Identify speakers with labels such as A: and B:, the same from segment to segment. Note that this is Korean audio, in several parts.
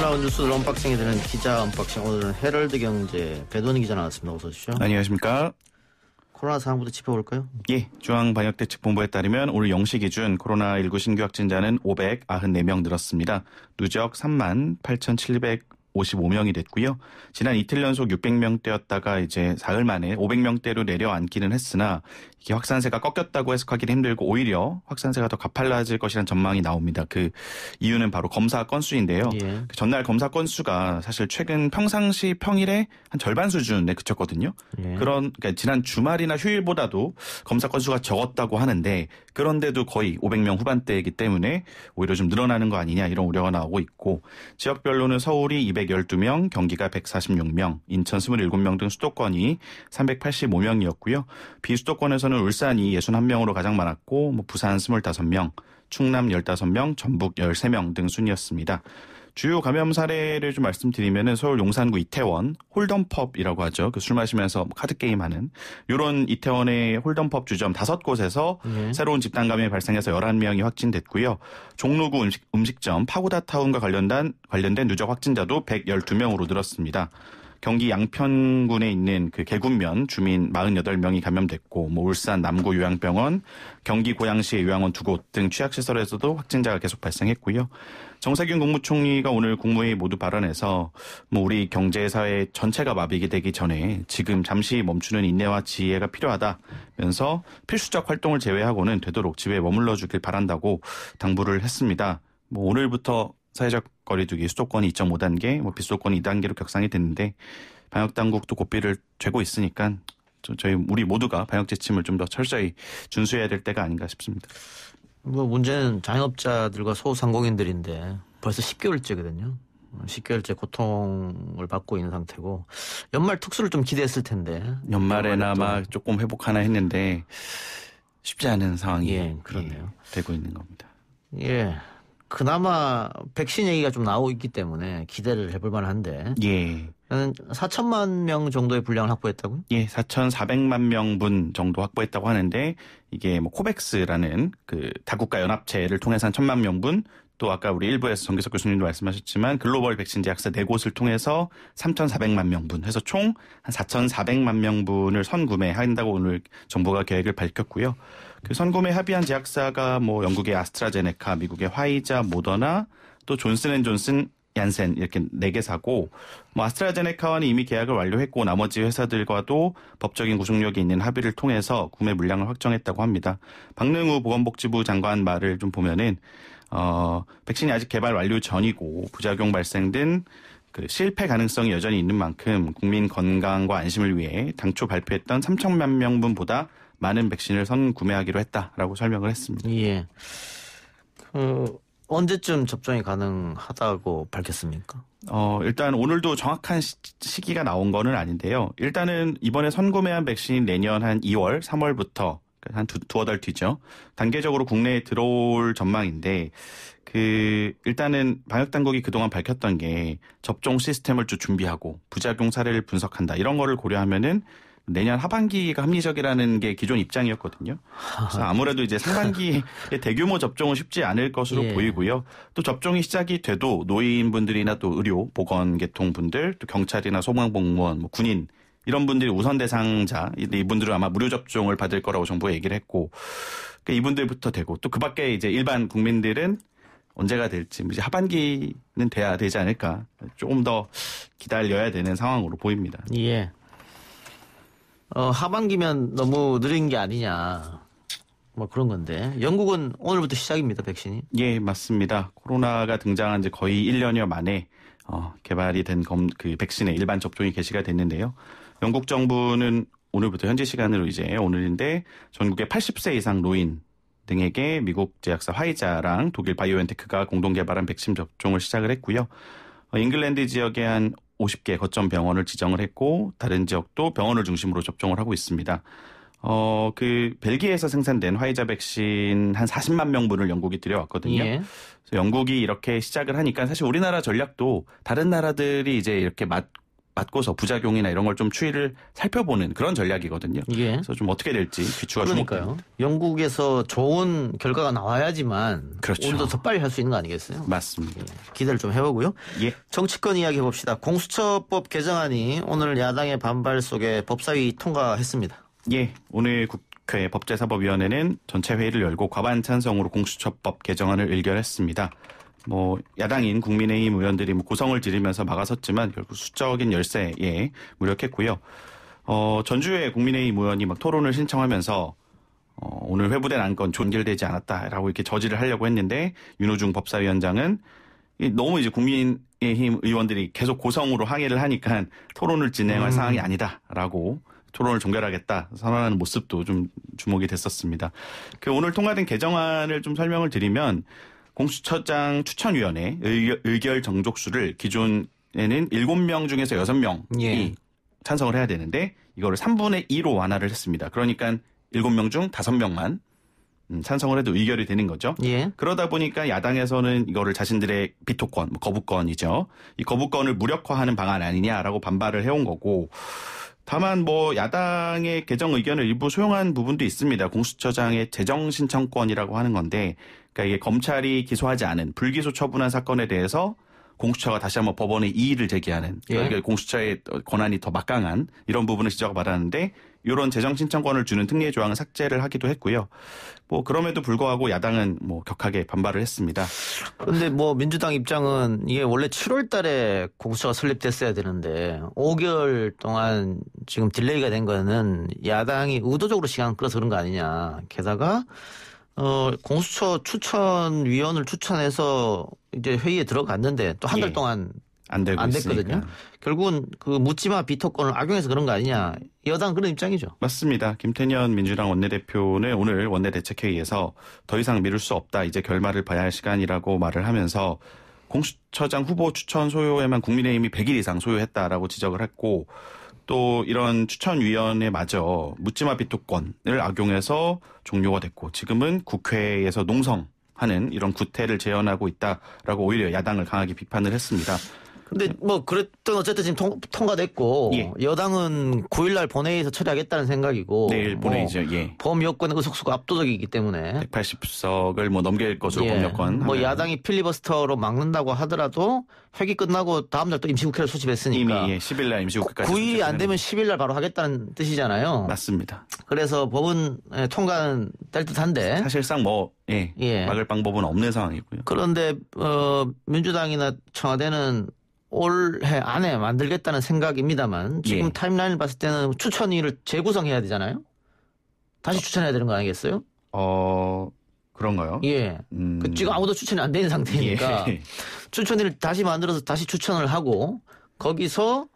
A: 라운드 수술 언박싱이 되는 기자 언박싱 오늘은 헤럴드 경제 배도는 기자 나왔습니다. 어서 오십시오. 안녕하십니까. 코로나 상황부터 짚어볼까요? 예. 중앙방역대책본부에
B: 따르면 오늘 0시 기준 코로나19 신규 확진자는 594명 늘었습니다. 누적 3만 8,700 655명이 됐고요. 지난 이틀 연속 600명대였다가 이제 사흘 만에 500명대로 내려앉기는 했으나 이게 확산세가 꺾였다고 해석하기는 힘들고 오히려 확산세가 더 가팔라질 것이라는 전망이 나옵니다. 그 이유는 바로 검사 건수인데요. 예. 그 전날 검사 건수가 사실 최근 평상시 평일에 한 절반 수준에 그쳤거든요. 예. 그런 그러니까 지난 주말이나 휴일보다도 검사 건수가 적었다고 하는데 그런데도 거의 500명 후반대이기 때문에 오히려 좀 늘어나는 거 아니냐 이런 우려가 나오고 있고 지역별로는 서울이 2 0 112명, 경기가 146명, 인천 27명 등 수도권이 385명이었고요. 비수도권에서는 울산이 61명으로 가장 많았고 뭐 부산 25명, 충남 15명, 전북 13명 등 순이었습니다. 주요 감염 사례를 좀 말씀드리면은 서울 용산구 이태원 홀덤펍이라고 하죠. 그 술 마시면서 뭐 카드 게임 하는 요런 이태원의 홀덤펍 주점 다섯 곳에서 네. 새로운 집단 감염이 발생해서 11명이 확진됐고요. 종로구 음식, 음식점 파고다 타운과 관련된 관련된 누적 확진자도 112명으로 늘었습니다. 경기 양평군에 있는 그 개군면 주민 48명이 감염됐고 뭐 울산 남구 요양병원, 경기 고양시의 요양원 두 곳 등 취약 시설에서도 확진자가 계속 발생했고요. 정세균 국무총리가 오늘 국무회의 모두 발언에서 뭐 우리 경제 사회 전체가 마비게 되기 전에 지금 잠시 멈추는 인내와 지혜가 필요하다면서 필수적 활동을 제외하고는 되도록 집에 머물러 주길 바란다고 당부를 했습니다. 뭐 오늘부터 사회적 거리두기 수도권이 2.5단계, 뭐 비수도권이 2단계로 격상이 됐는데 방역 당국도 고삐를 죄고 있으니까 저희 우리 모두가 방역 지침을 좀 더 철저히 준수해야 될
A: 때가 아닌가 싶습니다. 뭐 문제는 자영업자들과 소상공인들인데 벌써 10개월째거든요. 10개월째 고통을 받고 있는 상태고 연말 특수를 좀 기대했을 텐데 연말에나마 조금 회복하나 했는데 쉽지
B: 않은 상황이 예, 그렇네요. 되고 있는 겁니다.
A: 예. 그나마 백신 얘기가 좀 나오고 있기 때문에 기대를 해볼 만한데. 예. 4천만 명
B: 정도의 분량을 확보했다고요? 예, 4,400만 명분 정도 확보했다고 하는데 이게 뭐 코백스라는 그 다국가 연합체를 통해서 한 천만 명분 또 아까 우리 일부에서 정기석 교수님도 말씀하셨지만 글로벌 백신 제약사 네 곳을 통해서 3,400만 명분 해서 총 한 4,400만 명분을 선구매한다고 오늘 정부가 계획을 밝혔고요. 그선금매 합의한 제약사가 뭐 영국의 아스트라제네카, 미국의 화이자, 모더나, 또 존슨앤존슨, 얀센 이렇게 네 개사고 뭐 아스트라제네카와는 이미 계약을 완료했고 나머지 회사들과도 법적인 구속력이 있는 합의를 통해서 구매 물량을 확정했다고 합니다. 박능우 보건복지부 장관 말을 좀 보면은 어 백신이 아직 개발 완료 전이고 부작용 발생된 그 실패 가능성이 여전히 있는 만큼 국민 건강과 안심을 위해 당초 발표했던 3천만 명분보다 많은 백신을 선구매하기로 했다라고 설명을 했습니다. 예. 그 언제쯤 접종이 가능하다고 밝혔습니까? 어, 일단 오늘도 정확한 시, 기가 나온 거는 아닌데요. 일단은 이번에 선구매한 백신 내년 한 2월, 3월부터 그러니까 한 두, 두어 달 뒤죠. 단계적으로 국내에 들어올 전망인데, 그, 일단은 방역당국이 그동안 밝혔던 게 접종 시스템을 쭉 준비하고 부작용 사례를 분석한다. 이런 거를 고려하면은 내년 하반기가 합리적이라는 게 기존 입장이었거든요. 그래서 아, 아무래도 이제 네. 상반기에 대규모 접종은 쉽지 않을 것으로 예. 보이고요. 또 접종이 시작이 돼도 노인분들이나 또 의료, 보건계통 분들, 또 경찰이나 소방공무원뭐 군인 이런 분들이 우선 대상자 이분들은 아마 무료 접종을 받을 거라고 정부가 얘기를 했고 그러니까 이분들부터 되고 또 그 밖에 이제 일반 국민들은 언제가 될지 이제 하반기는 돼야 되지 않을까 조금 더 기다려야 되는 상황으로 보입니다.
A: 예. 어, 하반기면 너무 느린 게 아니냐. 뭐 그런 건데 영국은 오늘부터 시작입니다 백신이. 예 맞습니다. 코로나가 등장한 지
B: 거의 1년여 만에 어, 개발이 된 그 백신의 일반 접종이 개시가 됐는데요. 영국 정부는 오늘부터 현지 시간으로 이제 오늘인데 전국의 80세 이상 노인 등에게 미국 제약사 화이자랑 독일 바이오엔테크가 공동 개발한 백신 접종을 시작을 했고요. 어, 잉글랜드 지역의 한 50개 거점 병원을 지정을 했고 다른 지역도 병원을 중심으로 접종을 하고 있습니다. 어, 그 벨기에에서 생산된 화이자 백신 한 40만 명분을 영국이 들여왔거든요. 예. 영국이 이렇게 시작을 하니까 사실 우리나라 전략도 다른 나라들이 이제 이렇게 맞 맞고서 부작용이나 이런 걸 좀
A: 추이를 살펴보는 그런 전략이거든요. 예. 그래서 좀 어떻게 될지 귀추가 그러니까요. 영국에서 좋은 결과가 나와야지만 그렇죠. 오늘도 더 빨리 할 수 있는 거 아니겠어요? 맞습니다. 예. 기대를 좀 해보고요. 예. 정치권 이야기 해봅시다. 공수처법 개정안이 오늘 야당의 반발 속에 법사위 통과했습니다. 예, 오늘 국 국회 법제사법위원회는
B: 전체 회의를 열고 과반 찬성으로 공수처법 개정안을 의결했습니다. 뭐 야당인 국민의힘 의원들이 뭐 고성을 지르면서 막아섰지만 결국 수적인 열세에 무력했고요. 어, 전주에 국민의힘 의원이 막 토론을 신청하면서 어, 오늘 회부된 안건 종결되지 않았다라고 이렇게 저지를 하려고 했는데 윤호중 법사위원장은 너무 이제 국민의힘 의원들이 계속 고성으로 항의를 하니까 토론을 진행할 음. 상황이 아니다라고 토론을 종결하겠다 선언하는 모습도 좀 주목이 됐었습니다. 그 오늘 통과된 개정안을 좀 설명을 드리면 공수처장 추천위원회 의결 정족수를 기존에는 7명 중에서 6명이 예. 찬성을 해야 되는데 이거를 3분의 2로 완화를 했습니다. 그러니까 7명 중 5명만 음, 찬성을 해도 의결이 되는 거죠. 예. 그러다 보니까 야당에서는 이거를 자신들의 비토권, 뭐 거부권이죠. 이 거부권을 무력화하는 방안 아니냐라고 반발을 해온 거고 다만 뭐 야당의 개정 의견을 일부 소용한 부분도 있습니다. 공수처장의 재정 신청권이라고 하는 건데 그러니까 이게 검찰이 기소하지 않은 불기소 처분한 사건에 대해서 공수처가 다시 한번 법원에 이의를 제기하는 예. 그러니까 예. 공수처의 권한이 더 막강한 이런 부분을 지적받았는데 이런 재정 신청권을 주는 특례 조항을 삭제를 하기도 했고요. 뭐 그럼에도 불구하고 야당은 뭐 격하게 반발을 했습니다.
A: 그런데 뭐 민주당 입장은 이게 원래 7월달에 공수처가 설립됐어야 되는데 5개월 동안 지금 딜레이가 된 거는 야당이 의도적으로 시간 끌어서 그런 거 아니냐. 게다가 어, 공수처 추천 위원을 추천해서 이제 회의에 들어갔는데 또 한달 예. 동안 예. 안, 안 됐거든요. 있으니까. 결국은 그 묻지마 비토권을 악용해서 그런 거 아니냐. 여당 그런 입장이죠. 맞습니다. 김태년 민주당 원내대표는 오늘
B: 원내대책회의에서 더 이상 미룰 수 없다. 이제 결말을 봐야 할 시간이라고 말을 하면서 공수처장 후보 추천 소요에만 국민의힘이 100일 이상 소요했다라고 지적을 했고 또 이런 추천위원회마저 묻지마 비토권을 악용해서 종료가 됐고 지금은 국회에서 농성하는 이런 구태를 재현하고 있다라고 오히려 야당을 강하게
A: 비판을 했습니다. 근데 그렇죠. 뭐 그랬던 어쨌든 지금 통, 통과됐고 예. 여당은 9일날 본회의에서 처리하겠다는 생각이고 내일 뭐 본회의죠. 뭐 예. 범여권의 의석수가 그 압도적이기 때문에
B: 180석을 뭐 넘길 것으로 예. 범여권. 뭐 하면.
A: 야당이 필리버스터로 막는다고 하더라도 회기 끝나고 다음날 또 임시국회를 소집했으니까 이미 예. 10일날 임시국회까지 9일이 안 되면 10일날 바로 하겠다는 뜻이잖아요. 맞습니다. 그래서 법은 예, 통과는 될 듯한데 사실상 뭐 예, 예. 막을 방법은 없는 상황이고요. 그런데 어, 민주당이나 청와대는 올해 안에 만들겠다는 생각입니다만 지금 예. 타임라인을 봤을 때는 추천위를 재구성해야 되잖아요. 다시 추천해야 되는 거 아니겠어요? 어 그런가요? 예. 음... 그 지금 아무도 추천이 안 되는 상태니까 예. 추천위를 다시 만들어서 다시 추천을 하고 거기서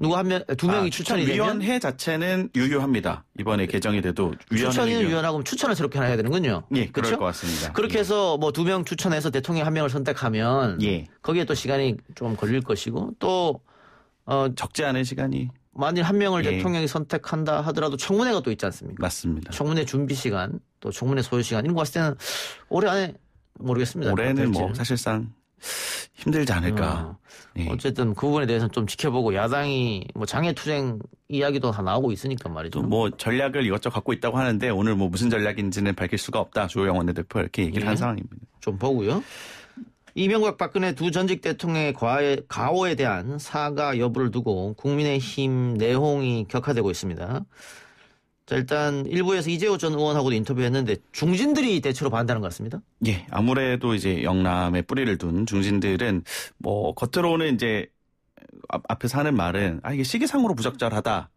A: 누구 한 명, 두 명이 아, 추천이 되면 위원회 자체는 유효합니다.
B: 이번에 개정이 돼도 추천이
A: 유효하고 추천을 새롭게 하나 해야 되는군요. 예, 그쵸? 그럴 그렇죠? 것 같습니다. 그렇게 예. 해서 뭐 두 명 추천해서 대통령 한 명을 선택하면 예. 거기에 또 시간이 좀 걸릴 것이고 또 어, 적지 않은 시간이 만일 한 명을 예. 대통령이 선택한다 하더라도 청문회가 또 있지 않습니까? 맞습니다. 청문회 준비 시간, 또 청문회 소요 시간 이런 거 봤을 때는 올해 안에 모르겠습니다. 올해는 뭐 사실상 힘들지 않을까. 음. 예. 어쨌든 그 부분에 대해서는 좀 지켜보고 야당이 뭐 장애투쟁 이야기도 다 나오고 있으니까 말이죠.
B: 뭐 전략을 이것저것 갖고 있다고 하는데 오늘 뭐 무슨 전략인지는 밝힐 수가 없다. 주호영 원내대표 이렇게 얘기를 예. 한 상황입니다.
A: 좀 보고요. 이명박 박근혜 두 전직 대통령의 과에, 가오에 대한 사과 여부를 두고 국민의힘 내홍이 격화되고 있습니다. 자, 일단 일부에서 이재호 전 의원하고도 인터뷰했는데 중진들이 대체로 반대하는 것 같습니다.
B: 예, 아무래도 이제 영남에 뿌리를 둔 중진들은 뭐 겉으로는 이제 앞에서 하는 말은 아 이게 시기상으로 부적절하다.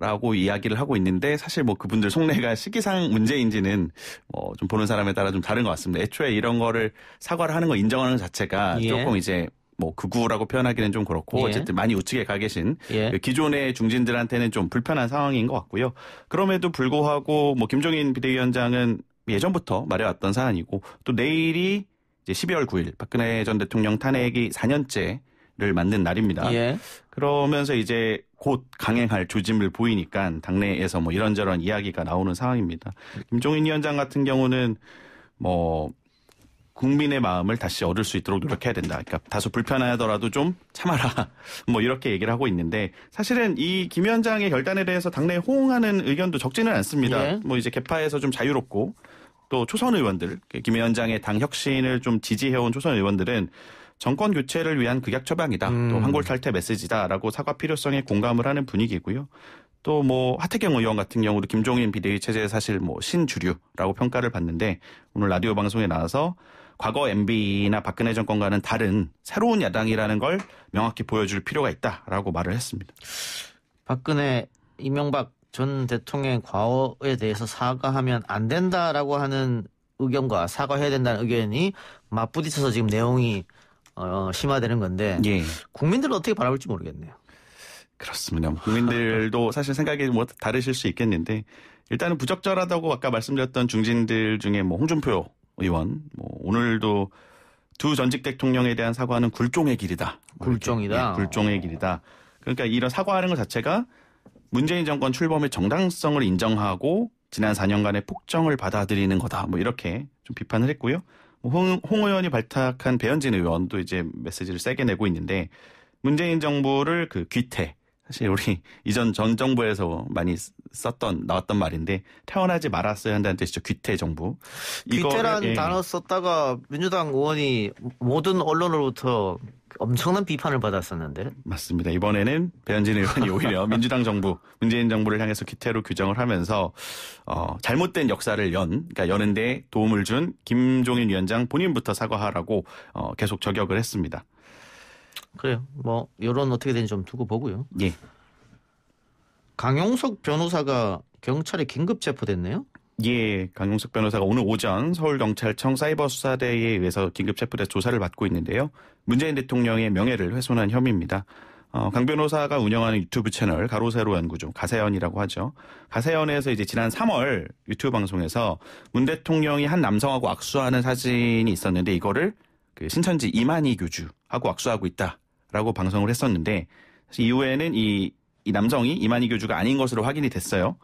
B: 라고 이야기를 하고 있는데 사실 뭐 그분들 속내가 시기상 문제인지는 뭐 좀 보는 사람에 따라 좀 다른 것 같습니다. 애초에 이런 거를 사과를 하는 거 인정하는 자체가 예. 조금 이제 뭐 극우라고 표현하기는 좀 그렇고 예. 어쨌든 많이 우측에 가 계신 예. 그 기존의 중진들한테는 좀 불편한 상황인 것 같고요. 그럼에도 불구하고 뭐 김종인 비대위원장은 예전부터 말해왔던 사안이고 또 내일이 이제 12월 9일 박근혜 전 대통령 탄핵이 4년째를 맞는 날입니다. 예. 그러면서 이제 곧 강행할 조짐을 보이니까 당내에서 뭐 이런저런 이야기가 나오는 상황입니다. 김종인 위원장 같은 경우는 뭐 국민의 마음을 다시 얻을 수 있도록 노력해야 된다. 그러니까 다소 불편하더라도 좀 참아라. 뭐 이렇게 얘기를 하고 있는데 사실은 이 김 위원장의 결단에 대해서 당내에 호응하는 의견도 적지는 않습니다. 예. 뭐 이제 개파에서 좀 자유롭고 또 초선 의원들, 김 위원장의 당 혁신을 좀 지지해온 초선 의원들은 정권 교체를 위한 극약 처방이다. 음. 또 환골 탈퇴 메시지다라고 사과 필요성에 공감을 하는 분위기고요. 또 뭐 하태경 의원 같은 경우도 김종인 비대위 체제에 사실 뭐 신주류라고 평가를 받는데 오늘 라디오 방송에 나와서 과거 MB나 박근혜 정권과는 다른 새로운 야당이라는 걸 명확히 보여줄 필요가 있다라고 말을 했습니다.
A: 박근혜 이명박 전 대통령의 과거에 대해서 사과하면 안 된다라고 하는 의견과 사과해야 된다는 의견이 맞부딪혀서 지금 내용이 어, 심화되는 건데 예. 국민들은 어떻게 바라볼지 모르겠네요.
B: 그렇습니다. 국민들도 사실 생각이 뭐 다르실 수 있겠는데 일단은 부적절하다고 아까 말씀드렸던 중진들 중에 뭐 홍준표 의원 뭐 오늘도 두 전직 대통령에 대한 사과는 굴종의 길이다. 뭐 굴종이다. 네, 굴종의 길이다. 그러니까 이런 사과하는 것 자체가 문재인 정권 출범의 정당성을 인정하고 지난 4년간의 폭정을 받아들이는 거다. 뭐 이렇게 좀 비판을 했고요. 뭐 홍, 홍 의원이 발탁한 배현진 의원도 이제 메시지를 세게 내고 있는데 문재인 정부를 그 귀태 사실 우리 이전 전 정부에서 많이 썼던 나왔던 말인데 태어나지 말았어야 한다는 뜻이죠 귀태 정부. 귀태란 예. 단어
A: 썼다가 민주당 의원이 모든 언론으로부터 엄청난 비판을 받았었는데.
B: 맞습니다. 이번에는 배현진 의원이 오히려 민주당 정부, 문재인 정부를 향해서 귀태로 규정을 하면서 어, 잘못된 역사를 연, 그러니까 여는데 도움을 준 김종인 위원장 본인부터 사과하라고 어, 계속 저격을 했습니다.
A: 그래요. 뭐 여론 어떻게 되는지 좀 두고 보고요. 예. 강용석 변호사가 경찰에 긴급 체포됐네요.
B: 예, 강용석 변호사가 오늘 오전 서울경찰청 사이버수사대에 의해서 긴급 체포돼 조사를 받고 있는데요. 문재인 대통령의 명예를 훼손한 혐의입니다. 어, 강 변호사가 운영하는 유튜브 채널 가로세로 연구조 가세연이라고 하죠. 가세연에서 이제 지난 3월 유튜브 방송에서 문 대통령이 한 남성하고 악수하는 사진이 있었는데 이거를 그 신천지 이만희 교주하고 악수하고 있다. 라고 방송을 했었는데 이후에는 이, 이 남성이 이만희 교주가 아닌 것으로 확인이 됐어요.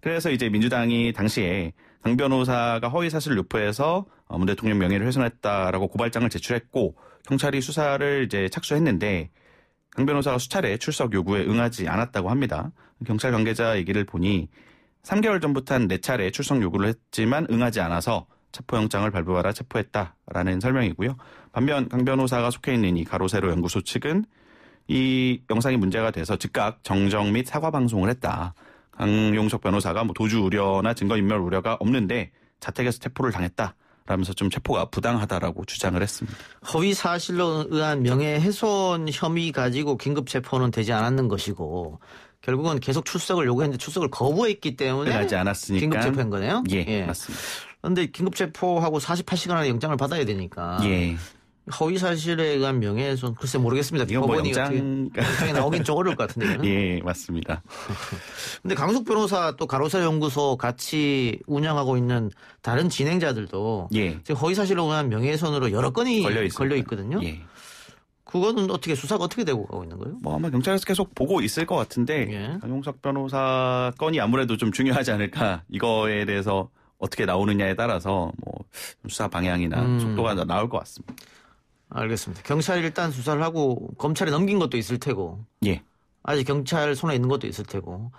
B: 그래서 이제 민주당이 당시에 강 변호사가 허위 사실 유포해서 어, 문 대통령 명예를 훼손했다라고 고발장을 제출했고 경찰이 수사를 이제 착수했는데 강 변호사가 수차례 출석 요구에 응하지 않았다고 합니다. 경찰 관계자 얘기를 보니 3개월 전부터 한 4차례 출석 요구를 했지만 응하지 않아서 체포영장을 발부하라 체포했다라는 설명이고요. 반면 강 변호사가 속해 있는 이 가로세로 연구소 측은 이 영상이 문제가 돼서 즉각 정정 및 사과 방송을 했다. 강용석 변호사가 뭐 도주 우려나 증거인멸 우려가 없는데 자택에서
A: 체포를 당했다. 라면서 좀 체포가 부당하다라고 주장을 했습니다. 허위 사실로 의한 명예훼손 혐의 가지고 긴급 체포는 되지 않았는 것이고 결국은 계속 출석을 요구했는데 출석을 거부했기 때문에 하지 않았으니까 긴급 체포인 거네요. 예, 예. 맞습니다. 근데 긴급 체포하고 48시간 안에 영장을 받아야 되니까. 예. 허위 사실에 의한 명예훼손 글쎄 모르겠습니다. 이거 뭐 영장 영장이 나오긴 좀 어려울 것같은데 예, 맞습니다. 근데 강숙 변호사 또 가로사 연구소 같이 운영하고 있는 다른 진행자들도 예. 지금 허위 사실에 의한 명예훼손으로 여러 건이 걸려, 걸려 있거든요. 예. 그거는 어떻게 수사가 어떻게 되고 가고 있는 거예요? 뭐 아마 경찰에서 계속 보고 있을 것 같은데 예. 강용석
B: 변호사 건이 아무래도 좀 중요하지 않을까 이거에 대해서 어떻게 나오느냐에 따라서
A: 뭐 수사 방향이나 음. 속도가 나올 것 같습니다. 알겠습니다. 경찰이 일단 수사를 하고 검찰에 넘긴 것도 있을 테고. 예. 아직 경찰 손에 있는 것도 있을 테고.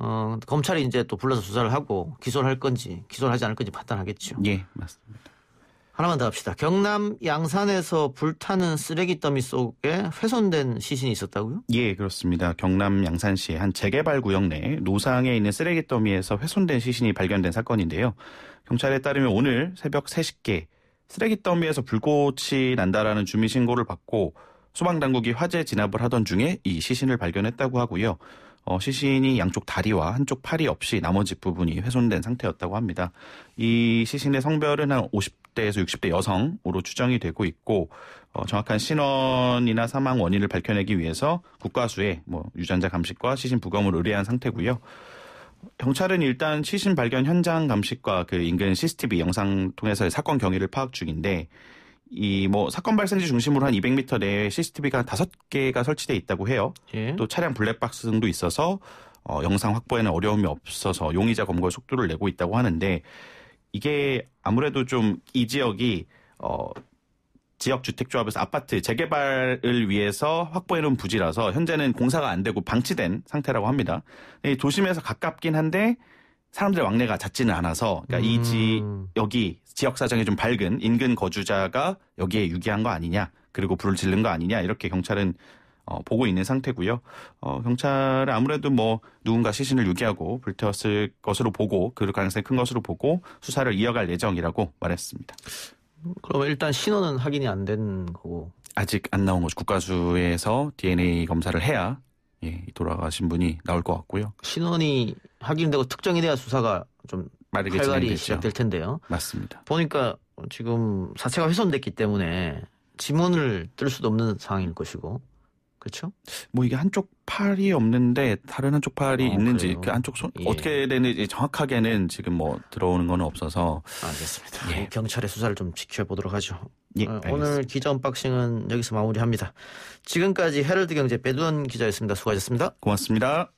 A: 어, 검찰이 이제 또 불러서 수사를 하고 기소를 할 건지 기소를 하지 않을 건지 판단하겠죠. 예, 맞습니다. 하나만 더 합시다. 경남 양산에서 불타는 쓰레기 더미 속에 훼손된 시신이 있었다고요? 예, 그렇습니다. 경남 양산시의 한 재개발
B: 구역 내 노상에 있는 쓰레기 더미에서 훼손된 시신이 발견된 사건인데요. 경찰에 따르면 오늘 새벽 3시께 쓰레기 더미에서 불꽃이 난다라는 주민 신고를 받고 소방당국이 화재 진압을 하던 중에 이 시신을 발견했다고 하고요. 어, 시신이 양쪽 다리와 한쪽 팔이 없이 나머지 부분이 훼손된 상태였다고 합니다. 이 시신의 성별은 한 50대에서 60대 여성으로 추정이 되고 있고 어, 정확한 신원이나 사망 원인을 밝혀내기 위해서 국가수에뭐 유전자 감식과 시신 부검을 의뢰한 상태고요. 경찰은 일단 시신 발견 현장 감식과 그 인근 CCTV 영상 통해서 사건 경위를 파악 중인데 이뭐 사건 발생지 중심으로 한 200m 내에 CCTV가 다섯 개가 설치돼 있다고 해요. 예. 또 차량 블랙박스 등도 있어서 어, 영상 확보에는 어려움이 없어서 용의자 검거 속도를 내고 있다고 하는데 이게 아무래도 좀 이 지역이 어 지역 주택조합에서 아파트 재개발을 위해서 확보해놓은 부지라서 현재는 공사가 안 되고 방치된 상태라고 합니다. 도심에서 가깝긴 한데 사람들 의 왕래가 잦지는 않아서 그러니까 음. 이지 여기 지역 사정이 좀 밝은 인근 거주자가 여기에 유기한 거 아니냐 그리고 불을 지른 거 아니냐 이렇게 경찰은 어, 보고 있는 상태고요. 어, 경찰은 아무래도 뭐 누군가 시신을 유기하고 불태웠을 것으로 보고 그럴 가능성이 큰 것으로 보고 수사를 이어갈 예정이라고 말했습니다.
A: 그러면 일단 신원은 확인이 안 된 거고 아직
B: 안 나온 거죠. 국가수에서 DNA 검사를 해야 예, 돌아가신 분이 나올 것 같고요.
A: 신원이 확인되고 특정이 돼야 수사가 좀 빠르게 활발히 시작될 텐데요. 맞습니다. 보니까 지금 사체가 훼손됐기 때문에 지문을 뜰 수도 없는 상황일 것이고 그렇죠? 뭐 이게 한쪽 팔이 없는데 다른 한쪽 팔이 어, 있는지 그래요? 그 한쪽 손 예.
B: 어떻게 되는지 정확하게는 지금 뭐 들어오는 건 없어서
A: 알겠습니다. 예. 경찰의 수사를 좀 지켜보도록 하죠. 예, 어, 오늘 기자 언박싱은 여기서 마무리합니다. 지금까지 헤럴드 경제 배두원 기자였습니다. 수고하셨습니다. 고맙습니다.